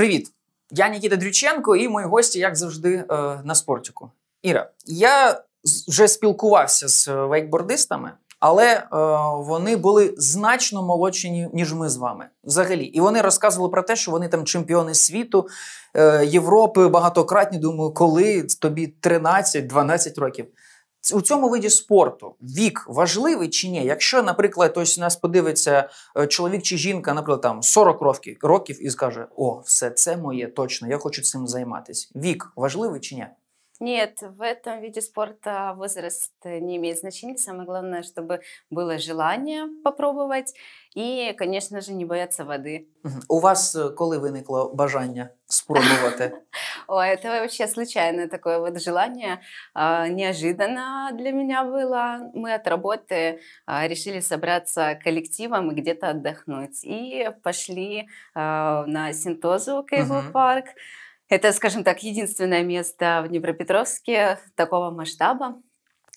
Привіт, я Нікіта Дрюченко і мої гості, як завжди, е, на спортіку. Іра, я вже спілкувався з е, вейкбордистами, але е, вони були значно молодші, ніж ми з вами. Взагалі, і вони розказували про те, що вони там чемпіони світу, Європи багатократні. Думаю, коли тобі 13-12 років у цьому виді спорту вік важливий чи ні? Якщо, наприклад, хтось нас подивиться е, чоловік чи жінка, наприклад, там 40 років років і скаже: О, все це моє точно, я хочу цим займатися. Вік важливий чи ні? Нет, в этом виде спорта возраст э, не имеет значения. Самое главное, чтобы было желание попробовать и, конечно же, не бояться воды. У вас э, коли виникло желание спробовать? О, это вообще случайное такое вот желание. А, неожиданно для меня было. Мы от работы а, решили собраться коллективом и где-то отдохнуть. И пошли а, на синтозу Кейбл парк. Угу. Это, скажем так, единственное место в Днепропетровске такого масштаба.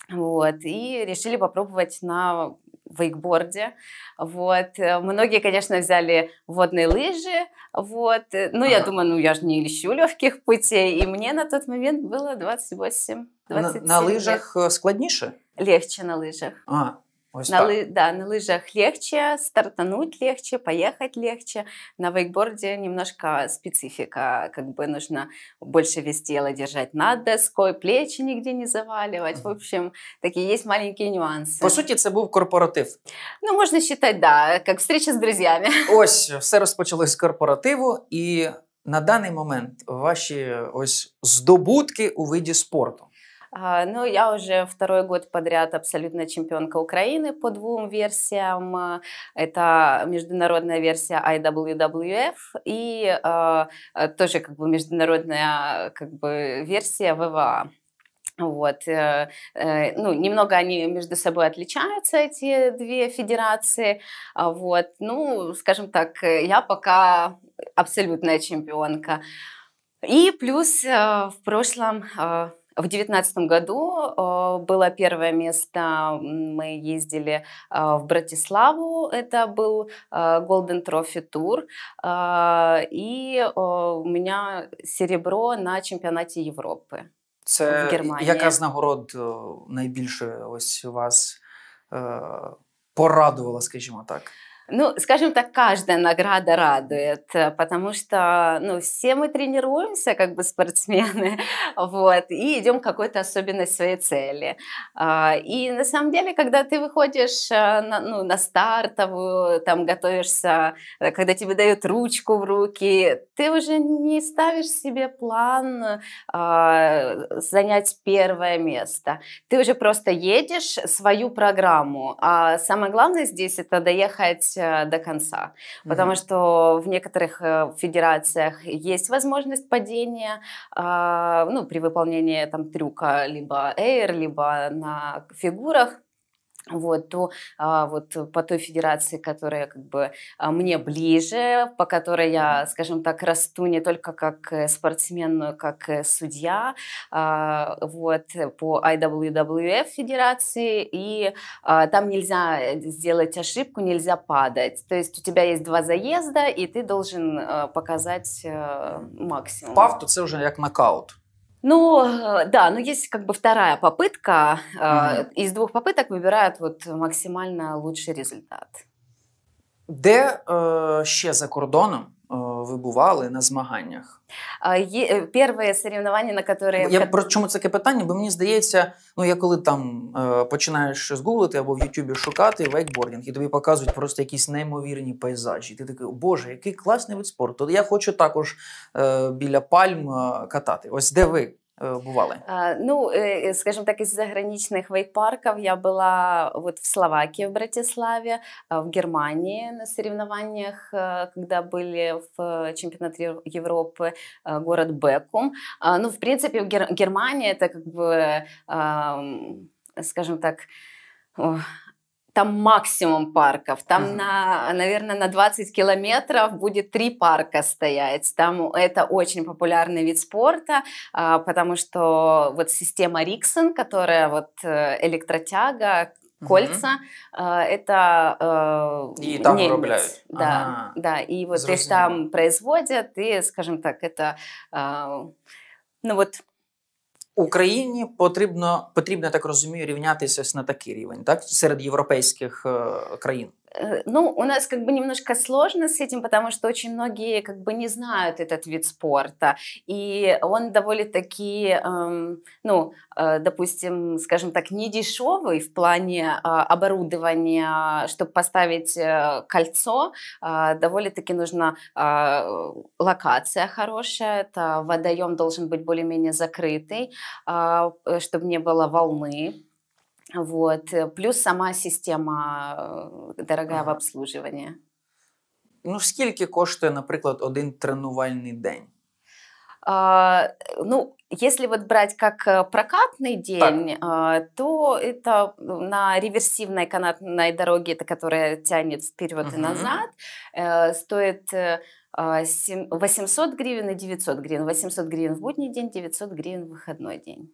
Вот, и решили попробовать на вейкборде. Вот. Многие, конечно, взяли водные лыжи. Вот. Ну, я думаю, ну я же не ищу легких путей. И мне на тот момент было 28. 27 на, на лыжах лет. Э, складнейше? Легче на лыжах. А, Ось на Ли, да, на лыжах легче, стартануть легче, поехать легче. На вейкборде немножко специфика, как бы нужно больше вес тела держать над доской, плечи нигде не заваливать. В общем, такие есть маленькие нюансы. По сути, это был корпоратив. Ну, можно считать да, как встреча с друзьями. Ось все началось с корпоративу, и на данный момент ваши, ось здобутки у виде спорта. А, ну, я уже второй год подряд абсолютная чемпионка Украины по двум версиям. А, это международная версия IWWF и а, тоже как бы международная как бы версия ВВА. Вот, э, э, ну, немного они между собой отличаются, эти две федерации, вот, ну, скажем так, я пока абсолютная чемпионка. И плюс э, в прошлом в 2019 году э, было первое место, мы ездили э, в Братиславу, это был э, Golden Trophy Tour, и у меня серебро на чемпионате Европы Це в Германии. яка з нагород найбільше ось вас порадувала, скажімо так? Ну, скажем так, каждая награда радует, э, потому что, ну, все мы тренируемся, как бы спортсмены, вот, и идем к какой-то особенной своей цели. А, и на самом деле, когда ты выходишь э, на, ну, на стартовую, там готовишься, э, когда тебе дают ручку в руки, ты уже не ставишь себе план а, занять первое место. Ты уже просто едешь свою программу. А самое главное здесь это доехать Э, до конца. Потому mm-hmm. что в некоторых э, федерациях есть возможность падения а, ну, при выполнении там, трюка либо air либо на фигурах вот, то а, вот по той федерации, которая как бы а, мне ближе, по которой я, скажем так, расту не только как э, спортсмен, но и как э, судья, а, вот, по IWWF федерации, и а, там нельзя э, сделать ошибку, нельзя падать, то есть у тебя есть два заезда, и ты должен а, показать а, максимум. Пав, то це вже як нокаут. Ну, э, да, но есть как бы вторая попытка. Угу. Из двух попыток выбирают вот максимально лучший результат. Де е, э, ще за кордоном Вибували на змаганнях? Е, перше соревновання, на які... Я про чому таке питання? Бо мені здається, ну я коли там е, починаєш щось гуглити або в Ютубі шукати вейкбординг, і тобі показують просто якісь неймовірні пейзажі. І ти такий, боже, який класний вид спорту. Я хочу також е, біля пальм катати. Ось де ви бывали? А, ну, скажем так, из заграничных вейк я была вот в Словакии, в Братиславе, а, в Германии на соревнованиях, когда были в чемпионат Европы город Бекум. А, ну, в принципе, Германия это как бы, скажем так, там максимум парков. Там, uh на, наверное, на 20 километров будет три парка стоять. Там это очень популярный вид спорта, а, потому что вот система Риксон, которая вот э, электротяга, кольца, угу. это э, там немец, Да, а да, и вот Зрозуміло. их там производят и, скажем так, это э, ну вот Україні потрібно потрібно так розумію рівнятися на такий рівень, так серед європейських країн. Э, ну, у нас как бы немножко сложно с этим, потому что очень многие как бы не знают этот вид спорта. И он довольно-таки, эм, ну, э, допустим, скажем так, не дешевый в плане э, оборудования, чтобы поставить э, кольцо. Э, довольно-таки нужна э, локация хорошая, это водоем должен быть более-менее закрытый, э, э чтобы не было волны вот. Э, плюс сама система э, дорогая в обслуживании. Ну, скільки коштує, наприклад, один тренувальний день? А, ну, если вот брать как э, прокатный день, так. то это ну, на реверсивной канатной дороге, это которая тянет вперед угу. и назад, стоит 800 а, гривен и 900 гривен. 800 гривен в будний день, 900 гривен в выходной день.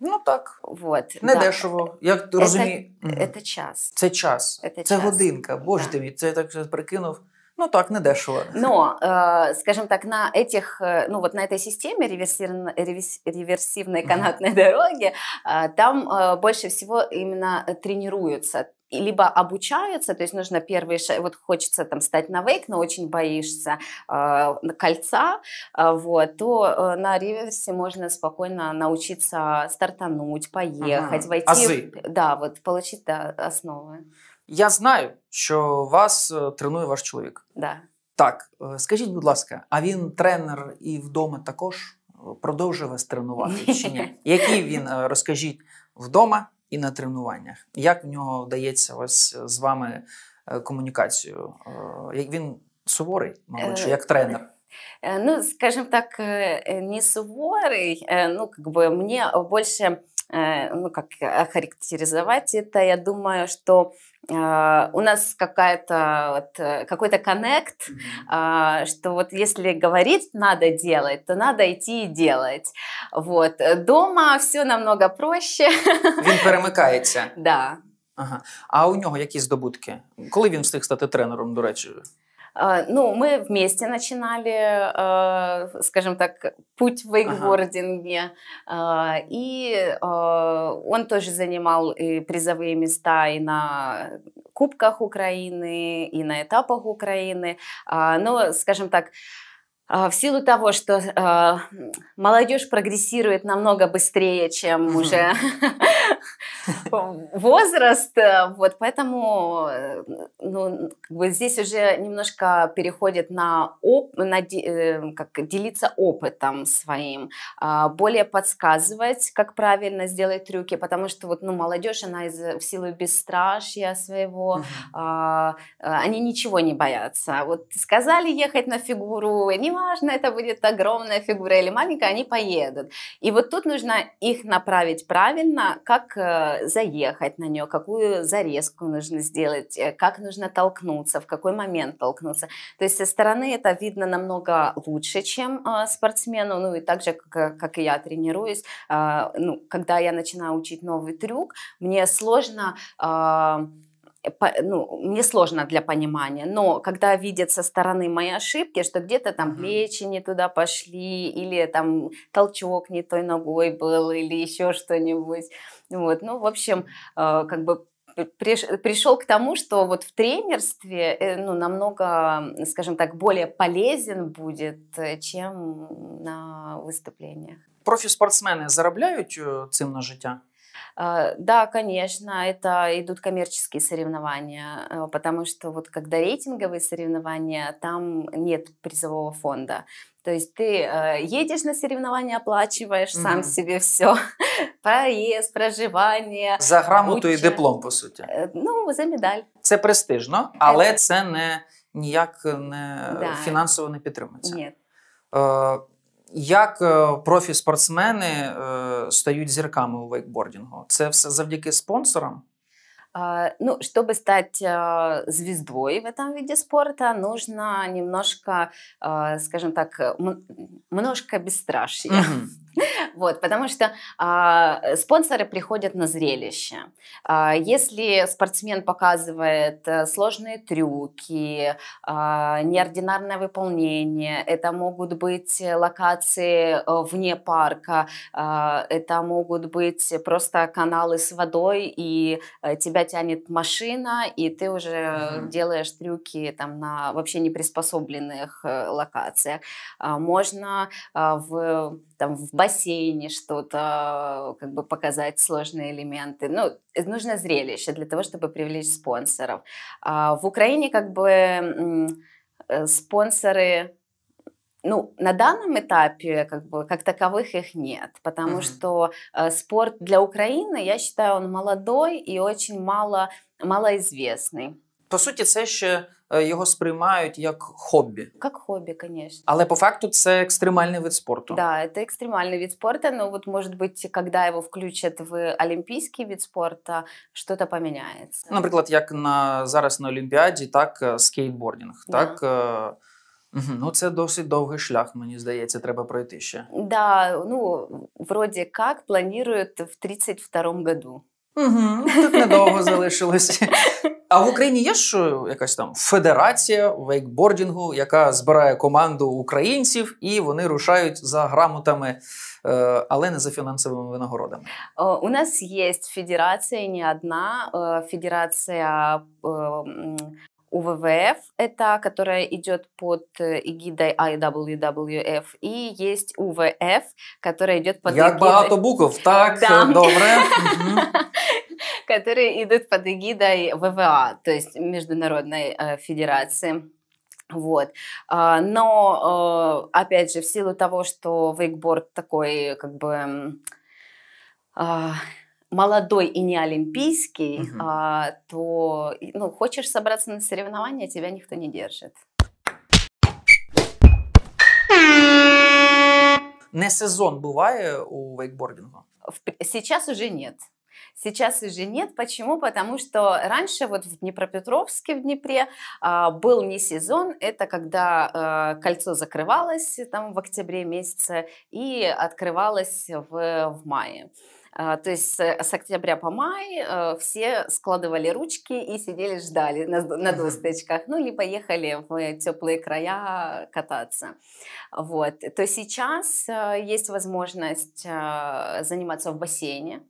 Ну так. Вот. Не да. дешево. Я розумію. Це, це час. Це час. Це, це час. годинка. Боже да. ти мій, це я так прикинув. Ну так, не дешево. Но, э, скажем так, на этих, ну вот на этой системе реверсивно, реверс, реверсивной канатной mm-hmm. дороги, э, там э, больше всего именно тренируются либо обучаются, то есть нужно первый шаг, вот хочется там стать на вейк, но очень боишься э, кольца, э, вот, то э, на реверсе можно спокойно научиться стартануть, поехать, ага. войти. Ази. да, вот, получить да, основи. Я знаю, что вас э, тренует ваш человек. Да. Так, э, скажите, будь ласка, а він тренер і вдома також э, продовжує вас тренувати? чи ні? Який він, розкажіть, вдома і на тренуваннях. Як в нього вдається ось з вами комунікацію? Як він суворий, мабуть, як тренер? Ну, скажем так, не суворый, ну, как бы мне больше, э, ну, как характеризовать это, я думаю, что а, у нас какая-то вот, э, какой-то коннект, а, что вот если говорить надо делать, то надо идти и делать. Вот. Э, дома все намного проще. Він перемыкается. Да. Ага. А у нього які здобутки? Коли він встиг стати тренером, до речі? А, ну, мы вместе начинали, а, скажем так, путь в вейкбординге. Ага. А, и он тоже занимал и призовые места и на Кубках Украины, и на этапах Украины. Но, скажем так, а, в силу того, что э, молодежь прогрессирует намного быстрее, чем уже возраст, э, вот поэтому э, ну, как здесь уже немножко переходит на, оп, на де, э, как делиться опытом своим, э, более подсказывать, как правильно сделать трюки, потому что вот ну молодежь она из в силу бесстрашия своего, э, они ничего не боятся. Вот сказали ехать на фигуру, они неважно, это будет огромная фигура или маленькая, они поедут. И вот тут нужно их направить правильно, как э, заехать на нее, какую зарезку нужно сделать, э, как нужно толкнуться, в какой момент толкнуться. То есть со стороны это видно намного лучше, чем э, спортсмену, ну и так же, как, как и я тренируюсь, а, ну, когда я начинаю учить новый трюк, мне сложно а, ну, мне сложно для понимания, но когда видят со стороны мои ошибки, что где-то там плечи не туда пошли, или там толчок не той ногой был, или еще что-нибудь, вот, ну, в общем, э, как бы пришел к тому, что вот в тренерстве э, ну, намного, скажем так, более полезен будет, э, чем на выступлениях. Профі спортсмены зарабатывают цим на життя? А, да, конечно, это идут коммерческие соревнования, э, потому что вот когда рейтинговые соревнования, там нет призового фонда. То есть ты э, едешь на соревнования, оплачиваешь угу. сам себе все. Проезд, проживание. За грамоту и диплом, по сути. Е, э, ну, за медаль. Це престижно, але це, це не ніяк не да. фінансово не підтримується. Нет. Е, Як е, профі-спортсмени е, стають зірками у вейкбордингу? Це все завдяки спонсорам? Ну, чтобы стать е, звездой в этом виде спорта, нужно немножко, скажем так, немножко бесстрашия. Mm-hmm. Вот, потому что э, спонсоры приходят на зрелище. Э, если спортсмен показывает э, сложные трюки, э, неординарное выполнение, это могут быть локации э, вне парка, э, это могут быть просто каналы с водой, и э, тебя тянет машина, и ты уже mm делаешь трюки там на вообще неприспособленных э, локациях. Э, можно э, в, там, в бассейн бассейне что-то, как бы показать сложные элементы. Ну, э, нужно зрелище для того, чтобы привлечь спонсоров. А в Украине как бы э, спонсоры ну, на данном этапе как, бы, как таковых их нет, потому mm-hmm. что э, спорт для Украины, я считаю, он молодой и очень мало, малоизвестный. По суті, це ще Е, його сприймають як хобі. Як хобі, звісно. Але по факту це екстремальний вид спорту. Да, це екстремальний вид спорту, Ну от може бути, коли його включать в олімпійський вид спорту, щось поміняється. Ну, наприклад, як на зараз на Олімпіаді, так е, скейтбордінг, да. так. Е, ну, це досить довгий шлях, мені здається, треба пройти ще. Да, ну вроді як планують в 32-му году. Угу, ну, Тут недовго залишилось. А в Україні є ж якась там федерація вейкбордінгу, яка збирає команду українців і вони рушають за грамотами, е, але не за фінансовими винагородами. У нас є федерація, не одна е, федерація. Е, УВВФ, это которая идет под э, эгидой IWWF, и есть УВФ, которая идет под Як эгидой... багато букв, так, да. добре. которые идут под эгидой ВВА, то есть Международной э, Федерации. Вот. А, но, э, опять же, в силу того, что вейкборд такой, как бы, а, молодой и не олимпийский, угу. а, то ну, хочешь собраться на соревнования, тебя никто не держит. Не сезон бывает у вейкбординга? Сейчас уже нет. Сейчас уже нет. Почему? Потому что раньше вот в Днепропетровске, в Днепре а, был не сезон, это когда э, кольцо закрывалось э, там в октябре месяце и открывалось в, в мае. А, то есть с октября по май э, все складывали ручки и сидели ждали на, на досточках, ну либо ехали в теплые края кататься. Вот. То сейчас есть возможность заниматься в бассейне,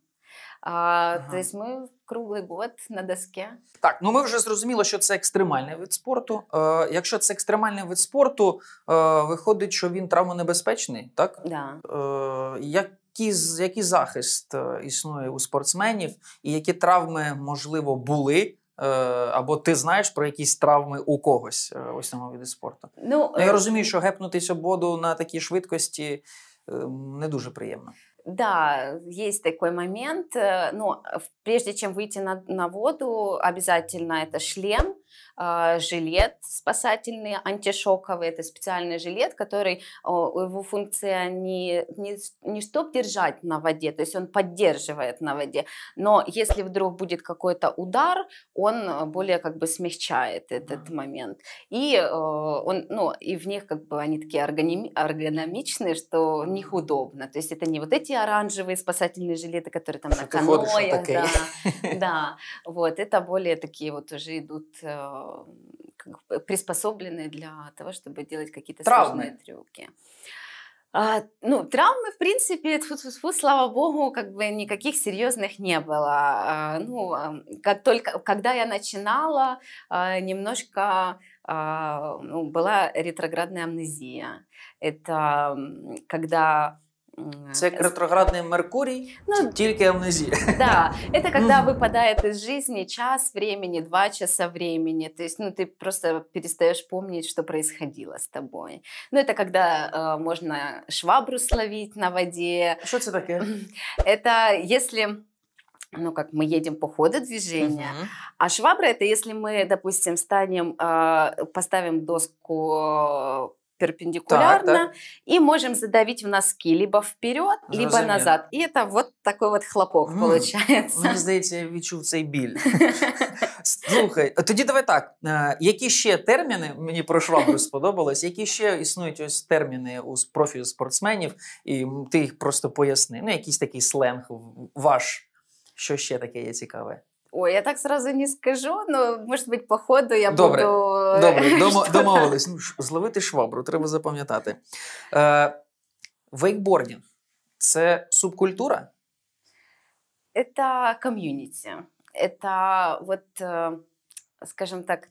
Ага. Десь ми круглий год на доске. Так, ну ми вже зрозуміли, що це екстремальний вид спорту. Е, э, Якщо це екстремальний вид спорту, е, э, виходить, що він травмонебезпечний, так? Да. Е, э, як який, який захист існує у спортсменів, і які травми можливо були? Е, або ти знаєш про якісь травми у когось е, ось цьому віді спорту? Ну, ну я е, розумію, що гепнутися об воду на такій швидкості ем, не дуже приємно. Да, есть такой момент, э, но э, прежде чем выйти на, на воду, обязательно это шлем, а, жилет спасательный, антишоковый. Это специальный жилет, который его функция не, не, не чтоб держать на воде, то есть он поддерживает на воде. Но если вдруг будет какой-то удар, он э, более как бы смягчает этот момент. И э, он, ну, и в них как бы они такие эргономичные, что в них удобно. То есть это не вот эти оранжевые спасательные жилеты, которые там на каноэ, да, да, вот это более такие вот уже идут э, Э, как бы приспособлены для того, чтобы делать какие-то сложные трюки. А, ну, травмы, в принципе, тьфу -тьфу -тьфу, слава богу, как бы никаких серьезных не было. А, ну, как только, когда я начинала, а, немножко а, ну, была ретроградная амнезия. Это когда Це ретроградний Меркурій, ну, тільки амнезія. Да, это когда выпадает из жизни час времени, два часа времени. То есть, ну, ты просто перестаешь помнить, что происходило с тобой. Ну, это когда э, можно швабру словить на воде. Что это такое? Это если ну, как мы едем по ходу движения. Uh-huh. А швабра это если мы, допустим, станем, э, поставим доску перпендикулярно так, да. и можем задавить в носки либо вперед, Зрозуміло. либо назад. И это вот такой вот хлопок mm. получается. Мені ну, здається, я відчув цей біль. Слухай, тоді давай так. Е, які ще терміни мені про швабру сподобалось? Які ще існують ось терміни у профілю спортсменів, і ти їх просто поясни? Ну, якийсь такий сленг ваш. Що ще таке є цікаве? Ой, я так сразу не скажу, но, ну, може быть, по ходу я добре, буду... Е, добре, Дома, домовились. Ну, Зловити швабру, треба запам'ятати. Е, Вейкбордінг – це субкультура? Це ком'юніті. Это е, вот, е, скажем так,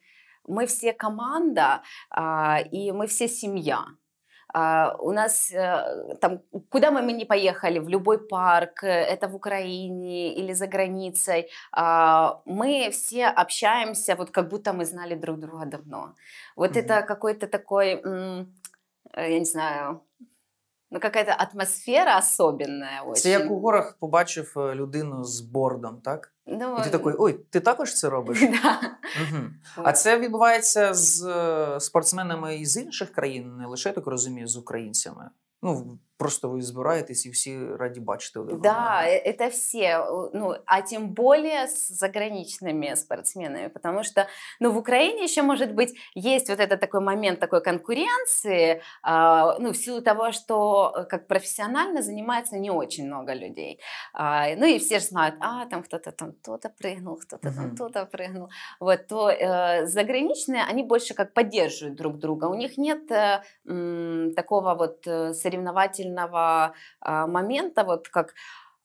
ми всі команда, і ми всі сім'я. А, у нас э, там, куда мы, мы не поехали, в любой парк, э, это в Украине или за границей, а, мы все общаемся, вот как будто мы знали друг друга давно. Вот mm-hmm. это какой-то такой, э, я не знаю, Ну, какая-то атмосфера особенная. Очень. Це як у горах побачив е, людину з бордом, так? Ну, І ти такий, ой, ти також це робиш? Да. Угу. А це відбувається з е, спортсменами із інших країн, не лише так розумію, з українцями. Ну, Просто ви збираєтесь і всі раді бачити один. Да, э, это все, ну, а тем более с заграничными спортсменами, потому что, ну, в Украине еще, может быть, есть вот этот такой момент такой конкуренции, а, ну, в силу того, что э, как профессионально занимается не очень много людей. А, ну, и все же знают, а, там кто-то там то-то прыгнул, кто-то там то-то прыгнул. Вот, то э, заграничные, они больше как поддерживают друг друга. У них нет э, м, такого вот э, соревновательного положительного а, момента, вот как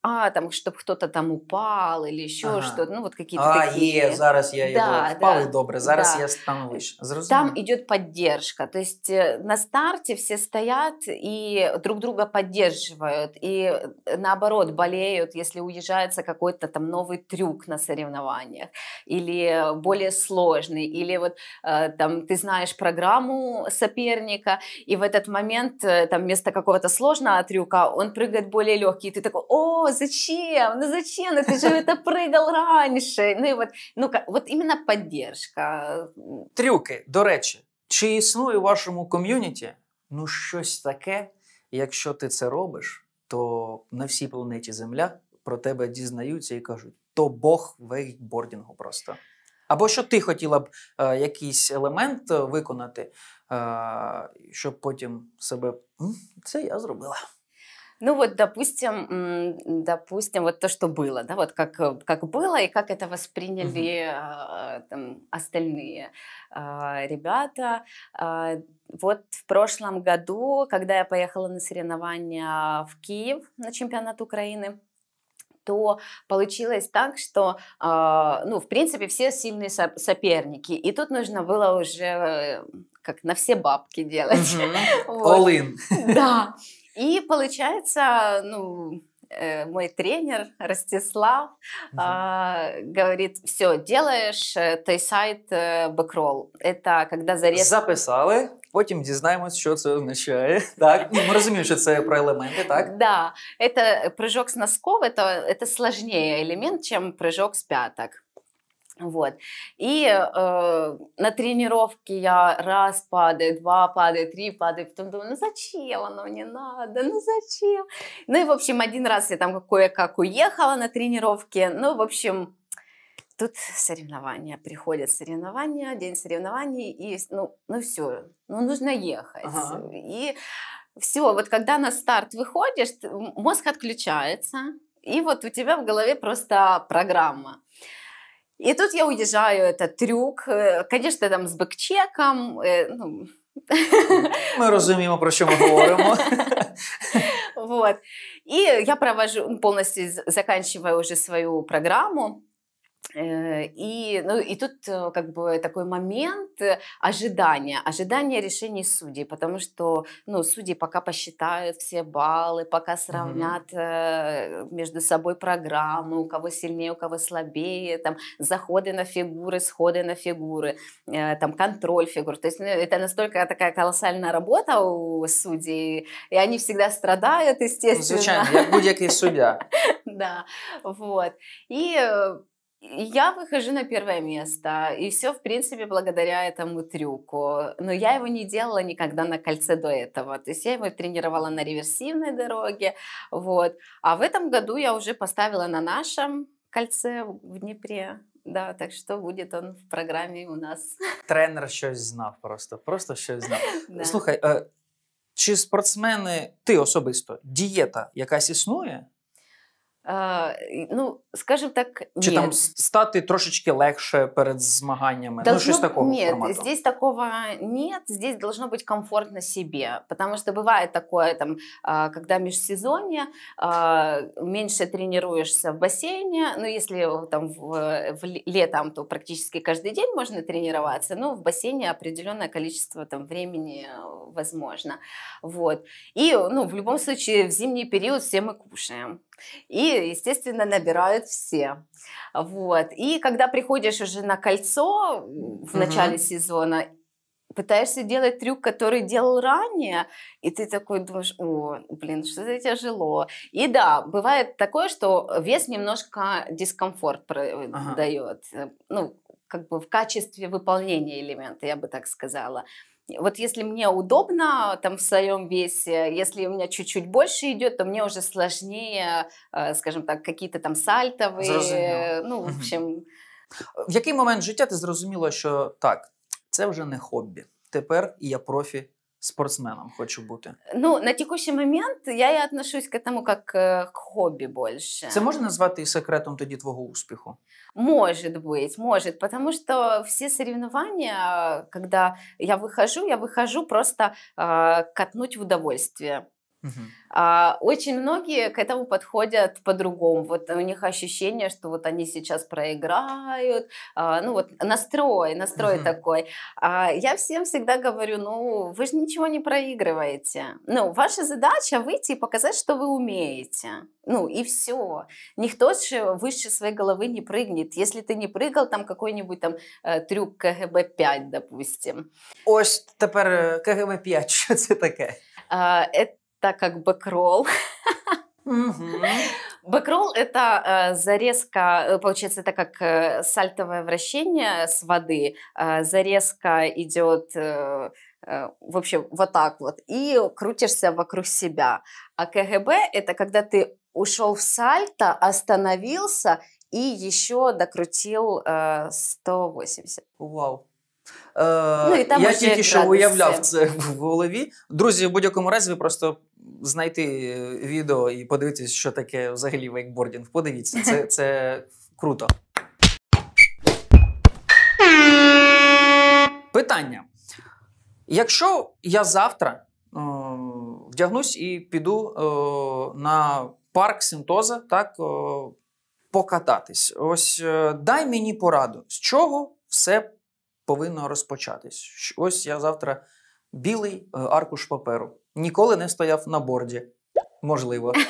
а, там, чтобы кто-то там упал или еще ага. что ну, вот какие-то а, такие. є, зараз я да, йду впав да, і добре, зараз да. я стану вище. Там идет поддержка, то есть э, на старте все стоят и друг друга поддерживают, и э, наоборот болеют, если уезжается какой-то там новый трюк на соревнованиях, или более сложный, или вот э, там ты знаешь программу соперника, и в этот момент там вместо какого-то сложного трюка он прыгает более легкий, и ты такой, о, зачем, ну зачем, ну ты же это прыгал раньше. Ну і от, ну, от іменно поддержка. Трюки, до речі, чи існує у вашому ком'юніті ну щось таке, якщо ти це робиш, то на всій планеті Земля про тебе дізнаються і кажуть, то Бог вейкбордінгу просто. Або що ти хотіла б е, якийсь елемент е, виконати, е, щоб потім себе це я зробила. Ну вот, допустим, допустим, вот то, что было, да, вот как, э, как было и как это восприняли угу. там, остальные а, ребята. А, вот в прошлом году, когда я поехала на соревнования в Киев на чемпионат Украины, то получилось так, что, ну, в принципе, все сильные соперники. И тут нужно было уже э, как на все бабки делать. All in. Да. И получается, ну, э, мой тренер Ростислав угу. э, говорит, все, делаешь той сайт э, бэкрол. Это когда зарез... Записали, потом дізнаємось, что это означает. Так, мы розуміємо, что это про элементы, так? Да, это прыжок с носков, это, это сложнее элемент, чем прыжок с пяток. Вот. И э, на тренировке я раз падаю, два падаю, три падаю, потом думаю, ну зачем оно мне надо, ну зачем? Ну и, в общем, один раз я там кое-как уехала на тренировке, ну, в общем, тут соревнования, приходят соревнования, день соревнований, и, ну, ну все, ну нужно ехать. Ага. И все, вот когда на старт выходишь, мозг отключается, и вот у тебя в голове просто программа. И тут я уезжаю, это трюк, э, конечно, там з бекчеком. Э, ну, Ми розуміємо, про що мы говорим, вот. И я провожу, полностью заканчиваю уже свою программу. Э, и, ну, и тут э, как бы такой момент э, ожидания, ожидания решений судей, потому что ну, судьи пока посчитают все баллы, пока сравнят mm-hmm. между собой программы, у кого сильнее, у кого слабее, там, заходы на фигуры, сходы на фигуры, там, контроль фигур. То есть ну, это настолько такая колоссальная работа у судей, и они всегда страдают, ну, естественно. Звичайно, я будь-який судья. Да, вот. И я выхожу на первое место, и все, в принципе, благодаря этому трюку. Но я его не делала никогда на кольце до этого. То есть я его тренировала на реверсивной дороге, вот. А в этом году я уже поставила на нашем кольце в Днепре. Да, так что будет он в программе у нас. Тренер щось знав просто, просто щось знав. Слухай, чи спортсмени, ти особисто, дієта якась існує? А, ну, скажем так, ні. Чи там стати трошечки легше перед змаганнями? Должно, ну, щось такого Нет, здесь такого нет. Здесь должно быть комфортно себе. Потому что бывает такое, там, а, когда межсезонье, а, меньше тренируешься в бассейне. Ну, если там в, э, в летом, то практически каждый день можно тренироваться. Но в бассейне определенное количество там, времени э, возможно. Вот. И, ну, в любом случае, в зимний период все мы кушаем. И, естественно, набирают все. Вот. И когда приходишь уже на кольцо в начале угу. сезона, пытаешься делать трюк, который делал ранее, и ты такой думаешь, о, блин, что за тяжело. И да, бывает такое, что вес немножко дискомфорт ага. Э, ну, как бы в качестве выполнения элемента, я бы так сказала вот если мне удобно там в своем весе, если у меня чуть-чуть больше идет, то мне уже сложнее, э, скажем так, какие-то там сальтовые, Зрозуміло. Э, ну, в общем. В який момент життя ти зрозуміла, що так, це вже не хобі. Тепер я профі спортсменом хочу бути? Ну, на текущий момент я і отношусь к этому как э, к хобби больше. Це можна назвати і секретом тоді твого успіху? Может быть, может, потому что все соревнования, когда я выхожу, я выхожу просто э, катнуть в удовольствие. Uh-huh. Очень многие к этому подходят по-другому. Вот у них ощущение, что вот они сейчас проиграют. А, ну вот настрой, настрой uh-huh. такой. А, я всем всегда говорю, ну вы же ничего не проигрываете. Ну ваша задача выйти и показать, что вы умеете. Ну и все. Никто же выше своей головы не прыгнет. Если ты не прыгал, там какой-нибудь там э, трюк КГБ-5, допустим. Ось теперь КГБ-5, что это такое? Это так как бэкролл. Бэкролл – это э, зарезка, э, получается, это как э, сальтовое вращение с воды. зарезка идет в общем, вот так вот, и крутишься вокруг себя. А КГБ – это когда ты ушел в сальто, остановился и еще докрутил 180. Вау. Ну, і там Я тільки що уявляв це в голові. Друзі, в будь-якому разі ви просто знайти е, відео і подивитися, що таке взагалі вейкбордінг. Подивіться, це, це круто. Питання. Якщо я завтра е, вдягнусь і піду е, на парк Синтоза, так, е, покататись, ось е, дай мені пораду, з чого все повинно розпочатись. Ось я завтра білий е, аркуш паперу. Ніколи не стояв на борді. Можливо.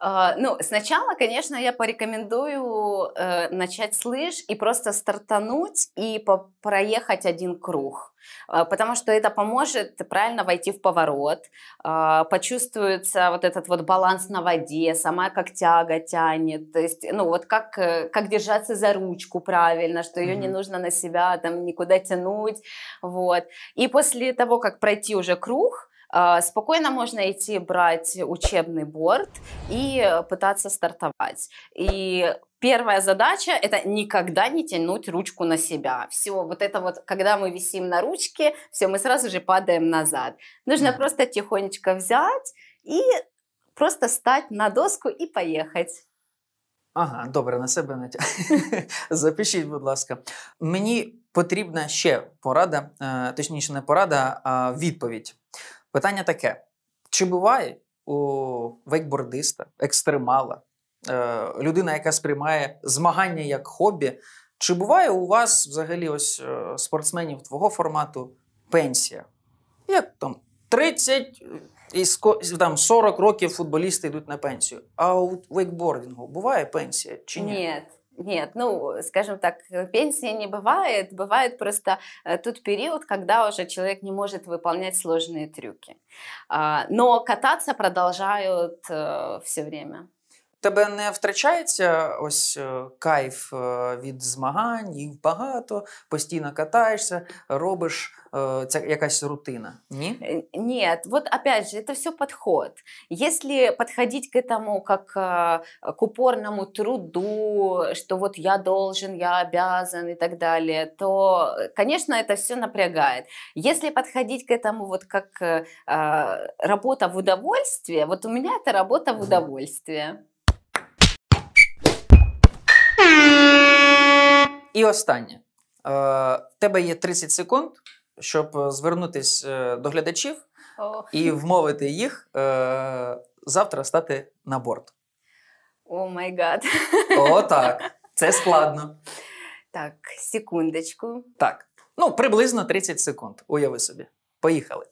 А, ну, сначала, конечно, я порекомендую э, начать с лыж и просто стартануть и проехать один круг, э, потому что это поможет правильно войти в поворот, э, почувствуется вот этот вот баланс на воде, сама как тяга тянет, то есть, ну, вот как, э, как держаться за ручку правильно, что ее mm-hmm. не нужно на себя там никуда тянуть, вот. И после того, как пройти уже круг, а, спокойно можно идти брать учебный борт и э, пытаться стартовать. И первая задача – это никогда не тянуть ручку на себя. Все, вот это вот, когда мы висим на ручке, все, мы сразу же падаем назад. Нужно просто тихонечко взять и просто стать на доску и поехать Ага, добре, на себе натя. Запишіть, будь ласка. Мені потрібна ще порада, точніше, не порада, а відповідь. Питання таке: чи буває у вейкбордиста, екстремала, е, людина, яка сприймає змагання як хобі? Чи буває у вас взагалі ось е, спортсменів твого формату пенсія? Як там 30 і там 40 років футболісти йдуть на пенсію. А у вейкбордингу буває пенсія чи ні? Ні. Нет, ну, скажем так, э, пенсии не бывает. Бывает просто э, тот период, когда уже человек не может выполнять сложные трюки. А, но кататься продолжают э, все время. Тебе не втрачається ось кайф від змагань, їх багато, постійно катаєшся, робиш це якась рутина. Ні? Нет, вот опять же, это все подход. Если подходить к этому как э, к упорному труду, что вот я должен, я обязан и так далее, то, э, конечно, это все напрягает. Если подходить к этому вот как э, работа в удовольствие, вот у меня это работа в удовольствие. І останнє. Е, в тебе є 30 секунд, щоб е, звернутися е, до глядачів oh. і вмовити їх завтра стати на борт. О май гад. О, так. Це складно. Так, секундочку. Так. Ну, приблизно 30 секунд. Уяви собі. Поїхали.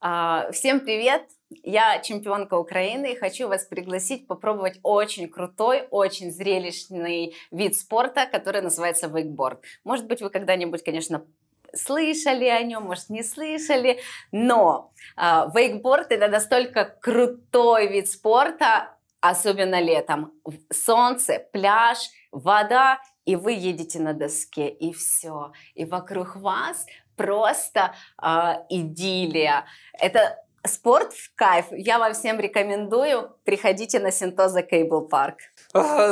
А, всем привет! Я чемпионка Украины и хочу вас пригласить попробовать очень крутой, очень зрелищный вид спорта, который называется вейкборд. Может быть, вы когда-нибудь, конечно, слышали о нем, может, не слышали, но э, вейкборд это настолько крутой вид спорта, особенно летом. Солнце, пляж, вода, и вы едете на доске, и все. И вокруг вас просто э, идиллия. Это Спорт в кайф. Я вам всім рекомендую. Приходіть на Сінтоза Кейбл Парк.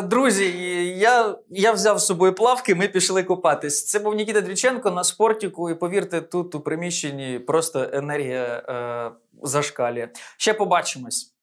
Друзі, я я взяв з собою плавки, ми пішли купатись. Це був Нікіта Двіченко на спортіку. І повірте, тут у приміщенні просто енергія е, зашкалює. Ще побачимось.